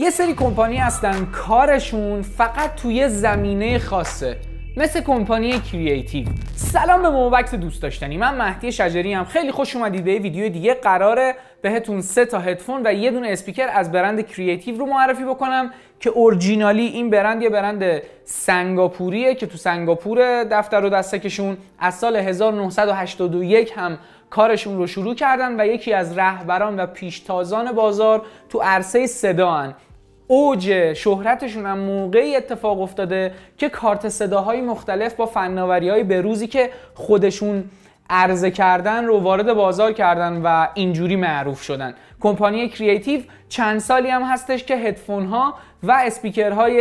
یه سری کمپانی هستن کارشون فقط توی زمینه خاصه مثل کمپانی کریتیو سلام به موبکس دوست داشتنی من مهدی شجری هم خیلی خوش اومدید به ویدیو دیگه قراره بهتون سه تا هدفون و یه دونه اسپیکر از برند کریتیو رو معرفی بکنم که اورجینالی این برند یه برند سنگاپوریه که تو سنگاپور دفتر و دستکشون از سال 1981 هم کارشون رو شروع کردن و یکی از رهبران و پیشتازان بازار تو عرصه صدا اوج شهرتشون هم موقعی اتفاق افتاده که کارت صداهای مختلف با فناوریهای بروزی که خودشون عرضه کردن رو وارد بازار کردن و اینجوری معروف شدن کمپانی کریتیو چند سالی هم هستش که هدفون ها و اسپیکر های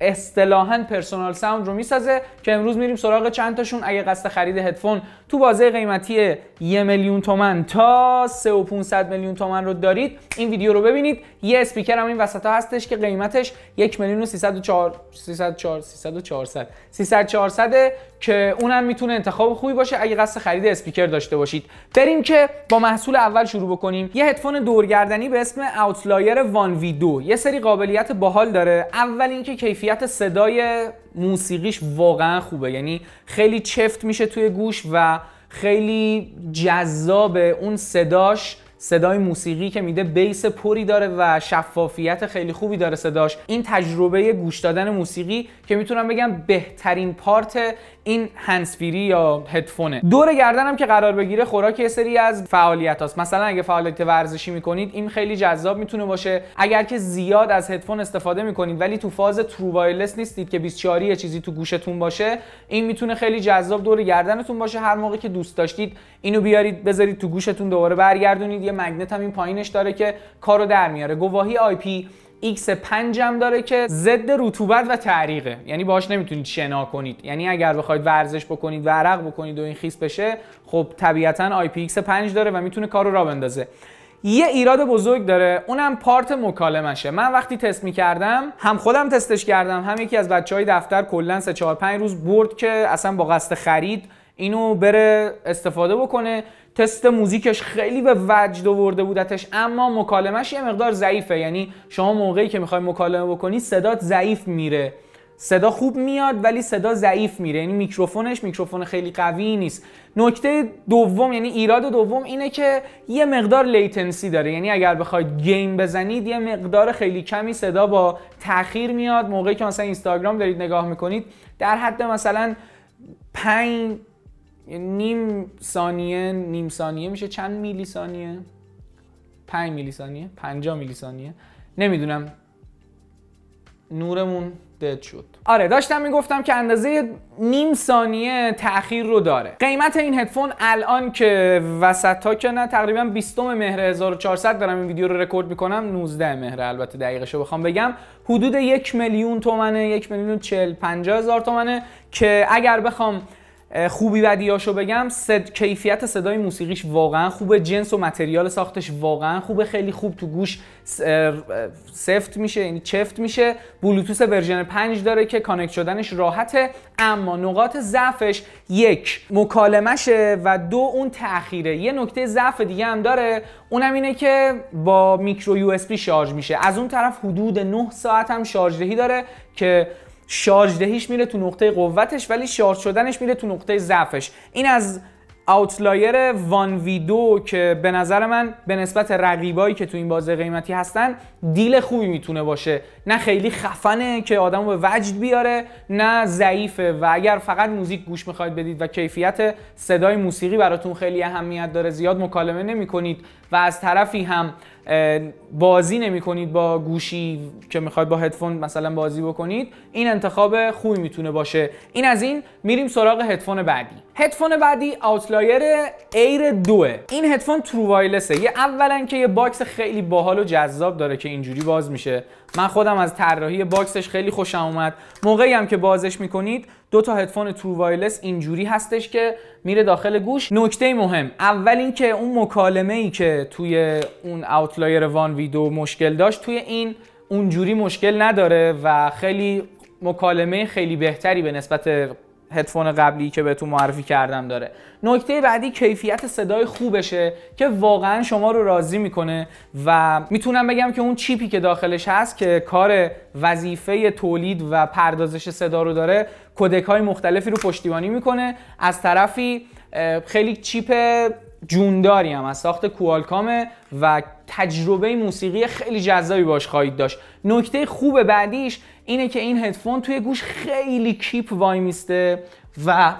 اصطلاحا پرسونال ساوند رو میسازه که امروز میریم سراغ چند تاشون اگه قصد خرید هدفون تو بازه قیمتی یه میلیون تومن تا 3500 میلیون تومن رو دارید این ویدیو رو ببینید یه اسپیکر هم این وسط ها هستش که قیمتش یک میلیون و 304 304 304 300 که اونم میتونه انتخاب خوبی باشه اگه قصد خرید اسپیکر داشته باشید بریم که با محصول اول شروع بکنیم یه هدفون دورگردنی به اسم اوتلایر وان وی دو یه سری قابلیت باحال داره اول اینکه کیفیت صدای موسیقیش واقعا خوبه یعنی خیلی چفت میشه توی گوش و خیلی جذاب اون صداش صدای موسیقی که میده بیس پوری داره و شفافیت خیلی خوبی داره صداش این تجربه گوش دادن موسیقی که میتونم بگم بهترین پارت این هنسفیری یا هدفونه دور گردنم که قرار بگیره خوراک یه سری از فعالیت هاست مثلا اگه فعالیت ورزشی میکنید این خیلی جذاب میتونه باشه اگر که زیاد از هدفون استفاده میکنید ولی تو فاز ترو وایرلس نیستید که 24 یه چیزی تو گوشتون باشه این میتونه خیلی جذاب دور گردنتون باشه هر موقع که دوست داشتید اینو بیارید بذارید تو گوشتون دوباره برگردونید یه مگنت هم این پایینش داره که کارو در میاره گواهی آی پی X5 هم داره که ضد رطوبت و تعریقه یعنی باهاش نمیتونید شنا کنید یعنی اگر بخواید ورزش بکنید عرق بکنید و این خیس بشه خب طبیعتا x 5 داره و میتونه کارو را بندازه یه ایراد بزرگ داره اونم پارت مکالمشه من وقتی تست میکردم هم خودم تستش کردم هم یکی از بچه دفتر کلا 3 4 5 روز برد که اصلا با قصد خرید اینو بره استفاده بکنه تست موزیکش خیلی به وجد آورده بودتش اما مکالمش یه مقدار ضعیفه یعنی شما موقعی که میخوای مکالمه بکنی صدات ضعیف میره صدا خوب میاد ولی صدا ضعیف میره یعنی میکروفونش میکروفون خیلی قوی نیست نکته دوم یعنی ایراد دوم اینه که یه مقدار لیتنسی داره یعنی اگر بخواید گیم بزنید یه مقدار خیلی کمی صدا با تاخیر میاد موقعی که مثلا اینستاگرام دارید نگاه میکنید در حد مثلا 5 یعنی نیم ثانیه نیم ثانیه میشه چند میلی ثانیه 5 میلی ثانیه 50 میلی ثانیه نمیدونم نورمون دد شد آره داشتم میگفتم که اندازه نیم ثانیه تاخیر رو داره قیمت این هدفون الان که وسط ها که نه تقریبا 20 مهر 1400 دارم این ویدیو رو رکورد میکنم 19 مهر البته دقیقش رو بخوام بگم حدود یک میلیون تومنه یک میلیون چل پنجا هزار تومنه که اگر بخوام خوبی بدیاشو بگم صد... کیفیت صدای موسیقیش واقعا خوبه جنس و متریال ساختش واقعا خوبه خیلی خوب تو گوش سفت میشه یعنی چفت میشه بلوتوس ورژن 5 داره که کانکت شدنش راحته اما نقاط ضعفش یک مکالمشه و دو اون تاخیره یه نکته ضعف دیگه هم داره اونم اینه که با میکرو یو اس شارژ میشه از اون طرف حدود 9 ساعت هم شارژ دهی داره که شارژ دهیش میره تو نقطه قوتش ولی شارژ شدنش میره تو نقطه ضعفش این از آوتلایر وان دو که به نظر من به نسبت رقیبایی که تو این بازه قیمتی هستن دیل خوبی میتونه باشه نه خیلی خفنه که آدم به وجد بیاره نه ضعیفه و اگر فقط موزیک گوش میخواید بدید و کیفیت صدای موسیقی براتون خیلی اهمیت داره زیاد مکالمه نمی کنید و از طرفی هم بازی نمی کنید با گوشی که میخواید با هدفون مثلا بازی بکنید این انتخاب خوبی میتونه باشه این از این میریم سراغ هدفون بعدی هدفون بعدی آوتلایر ایر دوه این هدفون ترو وایلسه یه اولا که یه باکس خیلی باحال و جذاب داره که اینجوری باز میشه من خودم از طراحی باکسش خیلی خوشم اومد موقعی هم که بازش میکنید دو تا هدفون تو وایلس اینجوری هستش که میره داخل گوش نکته مهم اول اینکه اون مکالمه ای که توی اون اوتلایر وان ویدو مشکل داشت توی این اونجوری مشکل نداره و خیلی مکالمه خیلی بهتری به نسبت هدفون قبلی که تو معرفی کردم داره نکته بعدی کیفیت صدای خوبشه که واقعا شما رو راضی میکنه و میتونم بگم که اون چیپی که داخلش هست که کار وظیفه تولید و پردازش صدا رو داره کودک های مختلفی رو پشتیبانی میکنه از طرفی خیلی چیپ جونداری هم از ساخت کوالکامه و تجربه موسیقی خیلی جذابی باش خواهید داشت نکته خوب بعدیش اینه که این هدفون توی گوش خیلی کیپ وای میسته و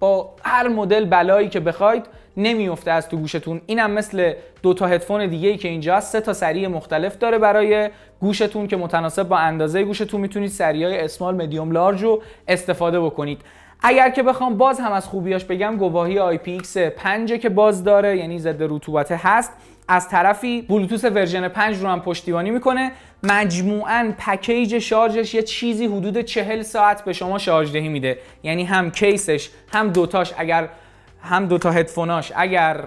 با هر مدل بلایی که بخواید نمیفته از تو گوشتون اینم مثل دو تا هدفون دیگه ای که اینجا هست سه تا سری مختلف داره برای گوشتون که متناسب با اندازه گوشتون میتونید های اسمال مدیوم لارج رو استفاده بکنید اگر که بخوام باز هم از خوبیاش بگم گواهی IPX5 که باز داره یعنی ضد رطوبت هست از طرفی بلوتوث ورژن 5 رو هم پشتیبانی میکنه مجموعاً پکیج شارژش یه چیزی حدود 40 ساعت به شما شارژ میده یعنی هم کیسش هم دوتاش اگر هم دوتا هدفوناش اگر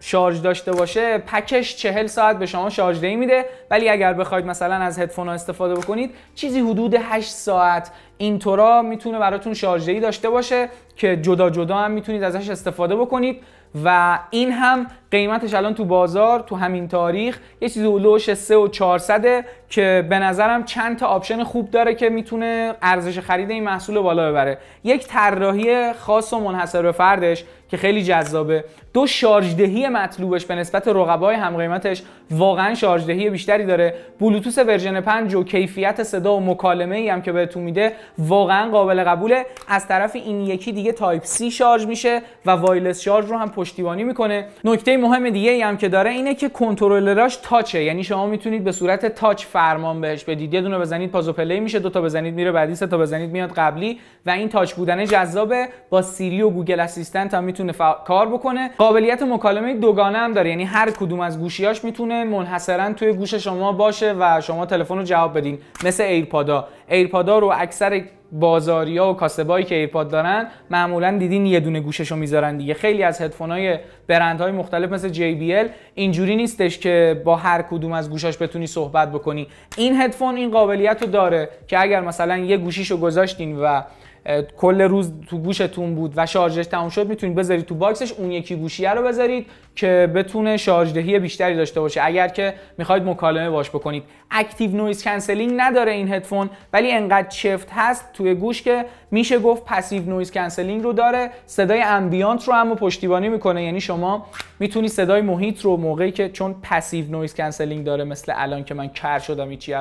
شارژ داشته باشه پکش 40 ساعت به شما شارژ دهی میده ولی اگر بخواید مثلا از هدفون استفاده بکنید چیزی حدود 8 ساعت اینطورا میتونه براتون شارژ دهی داشته باشه که جدا جدا هم میتونید ازش استفاده بکنید و این هم قیمتش الان تو بازار تو همین تاریخ یه چیزی اولوش 3 و 400 که به نظرم چند تا آپشن خوب داره که میتونه ارزش خرید این محصول بالا ببره یک طراحی خاص و منحصر به فردش که خیلی جذابه دو شارژدهی مطلوبش به نسبت رقبای هم قیمتش واقعا شارژدهی بیشتری داره بلوتوث ورژن 5 و کیفیت صدا و مکالمه ای هم که بهتون میده واقعا قابل قبوله از طرف این یکی دیگه تایپ سی شارژ میشه و وایلس شارژ رو هم پشتیبانی میکنه نکته مهم دیگه ای هم که داره اینه که کنترلراش تاچه یعنی شما میتونید به صورت تاچ فرمان بهش بدید یه دونه بزنید پازو پلی میشه دو تا بزنید میره بعدی سه تا بزنید میاد قبلی و این تاچ بودن جذابه با سیری و گوگل اسیستنت هم میتونه کار بکنه قابلیت مکالمه دوگانه هم داره یعنی هر کدوم از گوشیاش میتونه منحصرا توی گوش شما باشه و شما تلفن رو جواب بدین مثل ایرپادا ایرپادا رو اکثر بازاریا و کاسبایی که ایرپاد دارن معمولا دیدین یه دونه رو میذارن دیگه خیلی از هدفونای برندهای مختلف مثل JBL اینجوری نیستش که با هر کدوم از گوشاش بتونی صحبت بکنی این هدفون این قابلیت رو داره که اگر مثلا یه گوشیشو گذاشتین و کل روز تو گوشتون بود و شارژش تموم شد میتونید بذارید تو باکسش اون یکی گوشیه رو بذارید که بتونه شارژدهی بیشتری داشته باشه اگر که میخواید مکالمه باش بکنید اکتیو نویز کنسلینگ نداره این هدفون ولی انقدر چفت هست توی گوش که میشه گفت پسیو نویز کنسلینگ رو داره صدای امبیانت رو هم پشتیبانی میکنه یعنی شما میتونی صدای محیط رو موقعی که چون پسیو نویز کنسلینگ داره مثل الان که من کر شدم هیچی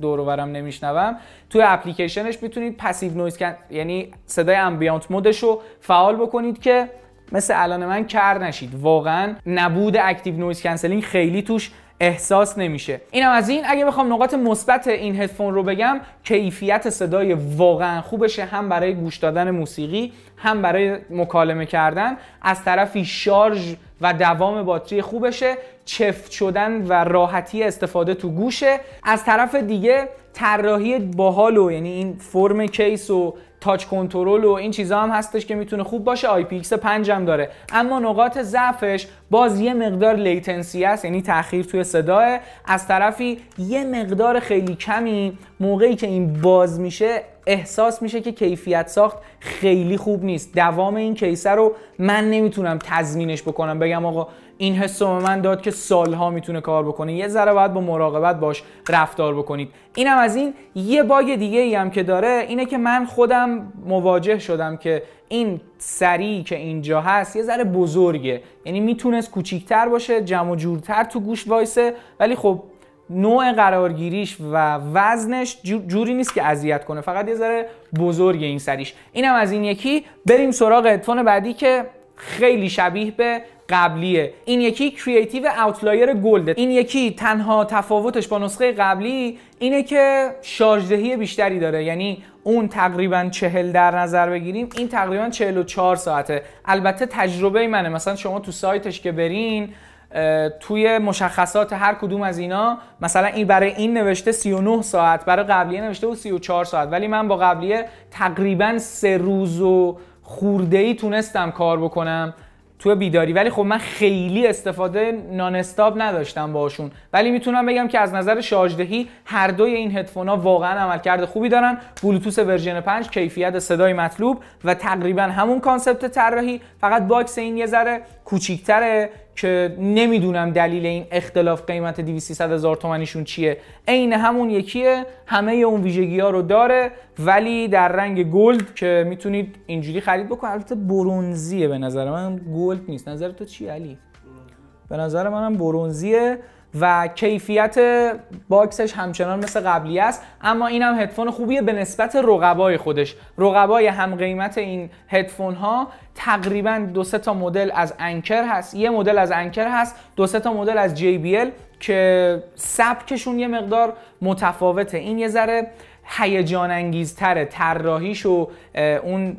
دور و نمیشنوم توی اپلیکیشنش میتونید پسیو نویز کن... یعنی صدای امبیانت مودش رو فعال بکنید که مثل الان من کر نشید واقعا نبود اکتیو نویز کنسلینگ خیلی توش احساس نمیشه اینم از این اگه بخوام نقاط مثبت این هدفون رو بگم کیفیت صدای واقعا خوبشه هم برای گوش دادن موسیقی هم برای مکالمه کردن از طرفی شارژ و دوام باتری خوبشه چفت شدن و راحتی استفاده تو گوشه از طرف دیگه طراحی باحال و یعنی این فرم کیس و تاچ کنترل و این چیزا هم هستش که میتونه خوب باشه آی پی ایکس 5 هم داره اما نقاط ضعفش باز یه مقدار لیتنسی است یعنی تاخیر توی صدا از طرفی یه مقدار خیلی کمی موقعی که این باز میشه احساس میشه که کیفیت ساخت خیلی خوب نیست دوام این کیسه رو من نمیتونم تضمینش بکنم بگم آقا این حس به من داد که سالها میتونه کار بکنه یه ذره باید با مراقبت باش رفتار بکنید اینم از این یه باگ دیگه ای هم که داره اینه که من خودم مواجه شدم که این سری که اینجا هست یه ذره بزرگه یعنی میتونست کوچیکتر باشه جمع و جورتر تو گوش وایسه ولی خب نوع قرارگیریش و وزنش جوری نیست که اذیت کنه فقط یه ذره بزرگ این سریش اینم از این یکی بریم سراغ هدفون بعدی که خیلی شبیه به قبلیه این یکی کریتیو اوتلایر گلده این یکی تنها تفاوتش با نسخه قبلی اینه که شارژدهی بیشتری داره یعنی اون تقریبا چهل در نظر بگیریم این تقریبا چهار ساعته البته تجربه منه مثلا شما تو سایتش که برین توی مشخصات هر کدوم از اینا مثلا این برای این نوشته 39 ساعت برای قبلیه نوشته و 34 ساعت ولی من با قبلیه تقریبا سه روز و خورده ای تونستم کار بکنم تو بیداری ولی خب من خیلی استفاده نانستاب نداشتم باشون ولی میتونم بگم که از نظر شارژدهی هر دوی این ها واقعا عملکرد خوبی دارن بلوتوث ورژن 5 کیفیت صدای مطلوب و تقریبا همون کانسپت طراحی فقط باکس این یه ذره کوچیک‌تره که نمیدونم دلیل این اختلاف قیمت 2300 هزار تومنیشون چیه عین همون یکیه همه اون ویژگی ها رو داره ولی در رنگ گلد که میتونید اینجوری خرید بکنید البته برونزیه به نظر من گلد نیست نظر تو چی علی به نظر منم برونزیه و کیفیت باکسش همچنان مثل قبلی است اما این هم هدفون خوبیه به نسبت رقبای خودش رقبای هم قیمت این هدفون ها تقریبا دو سه تا مدل از انکر هست یه مدل از انکر هست دو سه تا مدل از ال که سبکشون یه مقدار متفاوته این یه ذره هیجان انگیزتره طراحیش و اون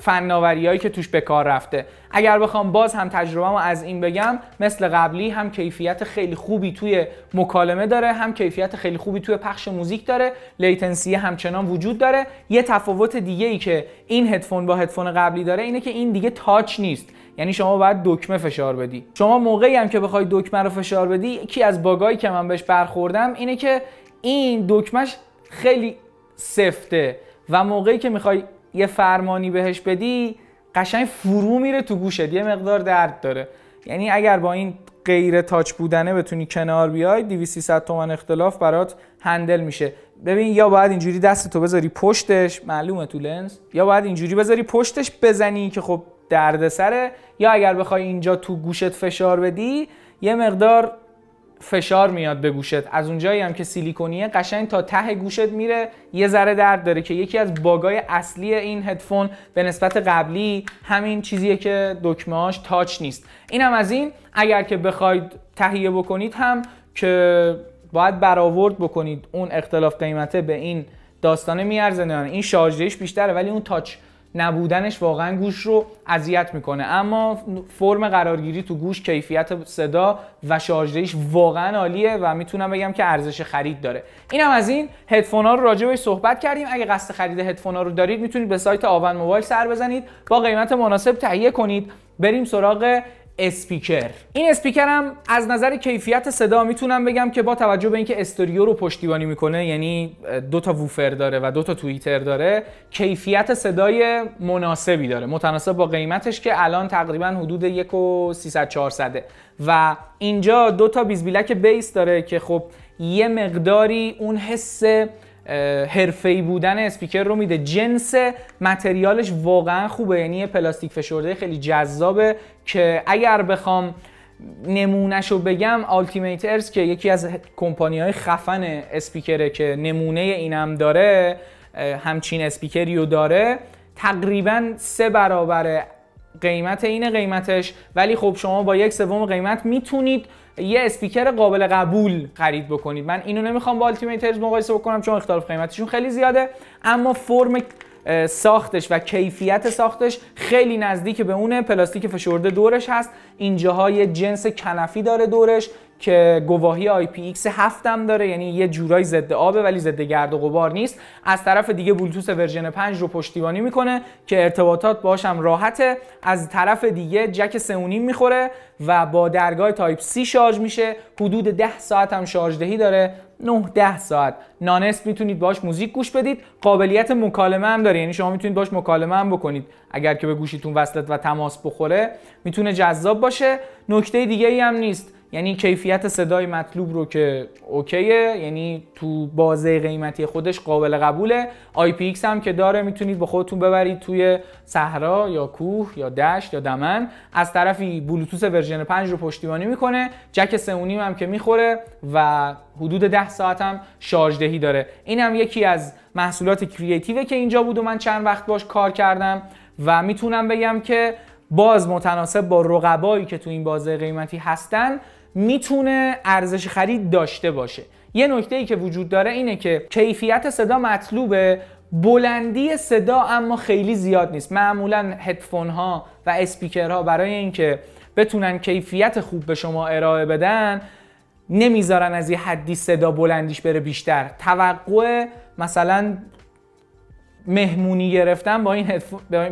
فناوریایی که توش به کار رفته اگر بخوام باز هم تجربه از این بگم مثل قبلی هم کیفیت خیلی خوبی توی مکالمه داره هم کیفیت خیلی خوبی توی پخش موزیک داره لیتنسی همچنان وجود داره یه تفاوت دیگه ای که این هدفون با هدفون قبلی داره اینه که این دیگه تاچ نیست یعنی شما باید دکمه فشار بدی شما موقعی هم که بخوای دکمه رو فشار بدی یکی از باگایی که من بهش برخوردم اینه که این دکمش خیلی سفته و موقعی که میخوای یه فرمانی بهش بدی قشنگ فرو میره تو گوشت یه مقدار درد داره یعنی اگر با این غیر تاچ بودنه بتونی کنار بیای 2300 تومن اختلاف برات هندل میشه ببین یا باید اینجوری دست تو بذاری پشتش معلومه تو لنز یا باید اینجوری بذاری پشتش بزنی که خب دردسره یا اگر بخوای اینجا تو گوشت فشار بدی یه مقدار فشار میاد به گوشت از اونجایی هم که سیلیکونیه قشنگ تا ته گوشت میره یه ذره درد داره که یکی از باگای اصلی این هدفون به نسبت قبلی همین چیزیه که دکمه تاچ نیست اینم از این اگر که بخواید تهیه بکنید هم که باید برآورد بکنید اون اختلاف قیمته به این داستانه میارزه این شارژش بیشتره ولی اون تاچ نبودنش واقعا گوش رو اذیت میکنه اما فرم قرارگیری تو گوش کیفیت صدا و شارژش واقعا عالیه و میتونم بگم که ارزش خرید داره اینم از این هدفون ها رو راجع بهش صحبت کردیم اگه قصد خرید هدفون ها رو دارید میتونید به سایت آون موبایل سر بزنید با قیمت مناسب تهیه کنید بریم سراغ اسپیکر این اسپیکر هم از نظر کیفیت صدا میتونم بگم که با توجه به اینکه استریو رو پشتیبانی میکنه یعنی دو تا ووفر داره و دو تا توییتر داره کیفیت صدای مناسبی داره متناسب با قیمتش که الان تقریبا حدود 1 و 300 و اینجا دو تا بیزبیلک بیس داره که خب یه مقداری اون حس ای بودن اسپیکر رو میده جنس متریالش واقعا خوبه یعنی پلاستیک فشرده خیلی جذابه که اگر بخوام نمونهش بگم آلتیمیترز که یکی از کمپانی های خفن اسپیکره که نمونه اینم داره همچین اسپیکری رو داره تقریبا سه برابر قیمت اینه قیمتش ولی خب شما با یک سوم قیمت میتونید یه اسپیکر قابل قبول خرید بکنید من اینو نمیخوام با التیمیترز مقایسه بکنم چون اختلاف قیمتشون خیلی زیاده اما فرم ساختش و کیفیت ساختش خیلی نزدیک به اونه پلاستیک فشرده دورش هست یه جنس کنفی داره دورش که گواهی آی پی 7 داره یعنی یه جورایی ضد آبه ولی ضد گرد و غبار نیست از طرف دیگه بولتوس ورژن 5 رو پشتیبانی میکنه که ارتباطات باش هم راحته از طرف دیگه جک سونی میخوره و با درگاه تایپ سی شارژ میشه حدود 10 ساعت هم شارژ داره 9 10 ساعت نانست میتونید باش موزیک گوش بدید قابلیت مکالمه هم داره یعنی شما میتونید باش مکالمه هم بکنید اگر که به گوشیتون وصلت و تماس بخوره میتونه جذاب باشه نکته دیگه ای هم نیست یعنی کیفیت صدای مطلوب رو که اوکیه یعنی تو بازه قیمتی خودش قابل قبوله IPX هم که داره میتونید با خودتون ببرید توی صحرا یا کوه یا دشت یا دمن از طرفی بلوتوث ورژن 5 رو پشتیبانی میکنه جک اونیم هم که میخوره و حدود 10 ساعت هم شارژ داره این هم یکی از محصولات کریتیوه که اینجا بود و من چند وقت باش کار کردم و میتونم بگم که باز متناسب با رقبایی که تو این بازه قیمتی هستن میتونه ارزش خرید داشته باشه یه نکته ای که وجود داره اینه که کیفیت صدا مطلوبه بلندی صدا اما خیلی زیاد نیست معمولا هدفون ها و اسپیکرها برای اینکه بتونن کیفیت خوب به شما ارائه بدن نمیذارن از یه حدی صدا بلندیش بره بیشتر توقع مثلا مهمونی گرفتن با این,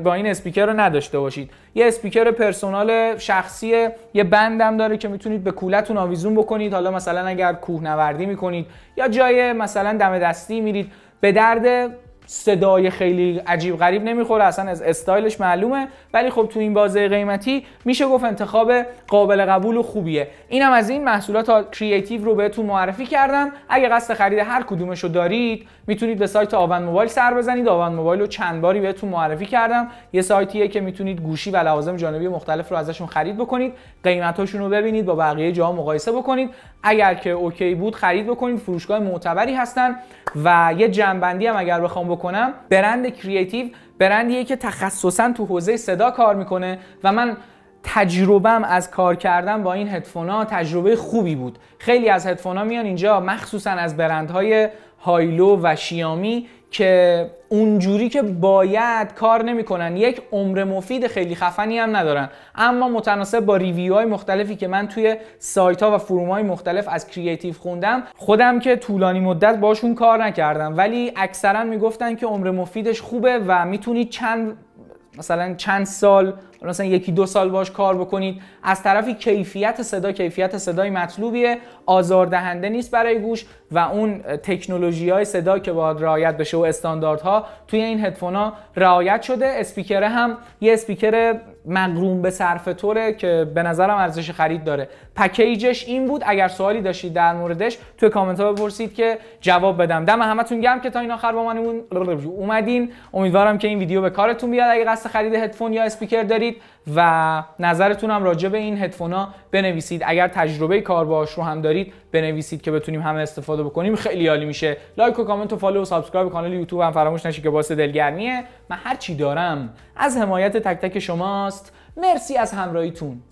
با این اسپیکر رو نداشته باشید یه اسپیکر پرسونال شخصی یه بندم داره که میتونید به کولتون آویزون بکنید حالا مثلا اگر کوهنوردی میکنید یا جای مثلا دم دستی میرید به درد صدای خیلی عجیب غریب نمیخوره اصلا از استایلش معلومه ولی خب تو این بازه قیمتی میشه گفت انتخاب قابل قبول و خوبیه اینم از این محصولات کریتیو رو بهتون معرفی کردم اگه قصد خرید هر کدومش رو دارید میتونید به سایت آون موبایل سر بزنید آون موبایل رو چند باری بهتون معرفی کردم یه سایتیه که میتونید گوشی و لوازم جانبی مختلف رو ازشون خرید بکنید قیمتاشون رو ببینید با بقیه جا مقایسه بکنید اگر که اوکی بود خرید بکنید فروشگاه معتبری هستن و یه جنبندی هم اگر بخوام بکنم برند کریتیو برندیه که تخصصا تو حوزه صدا کار میکنه و من تجربهم از کار کردن با این هدفون ها تجربه خوبی بود خیلی از هدفون ها میان اینجا مخصوصا از برندهای هایلو و شیامی که اونجوری که باید کار نمیکنن یک عمر مفید خیلی خفنی هم ندارن اما متناسب با ریویو های مختلفی که من توی سایت ها و فروم های مختلف از کریتیو خوندم خودم که طولانی مدت باشون کار نکردم ولی اکثرا میگفتن که عمر مفیدش خوبه و میتونی چند مثلا چند سال مثلا یکی دو سال باش کار بکنید از طرفی کیفیت صدا کیفیت صدای مطلوبیه آزاردهنده نیست برای گوش و اون تکنولوژی های صدا که باید رعایت بشه و استانداردها توی این هدفون ها رعایت شده اسپیکر هم یه اسپیکر مقروم به صرف طوره که به نظرم ارزش خرید داره پکیجش این بود اگر سوالی داشتید در موردش تو کامنت ها بپرسید که جواب بدم دم همتون گرم که تا این آخر با من اومدین امیدوارم که این ویدیو به کارتون بیاد اگه قصد خرید هدفون یا اسپیکر دارید و نظرتون هم راجع به این هدفون ها بنویسید اگر تجربه کار باش رو هم دارید بنویسید که بتونیم همه استفاده بکنیم خیلی عالی میشه لایک و کامنت و فالو و سابسکرایب کانال یوتیوب هم فراموش نشه که باعث دلگرمیه من هرچی دارم از حمایت تک تک مرسی از همراهیتون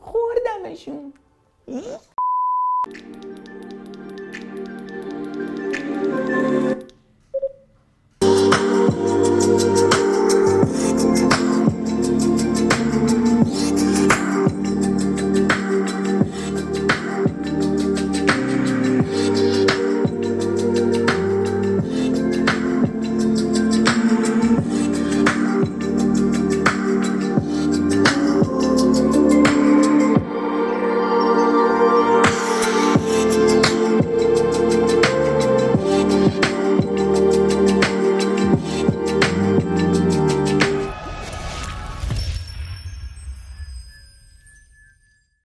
خوردمشون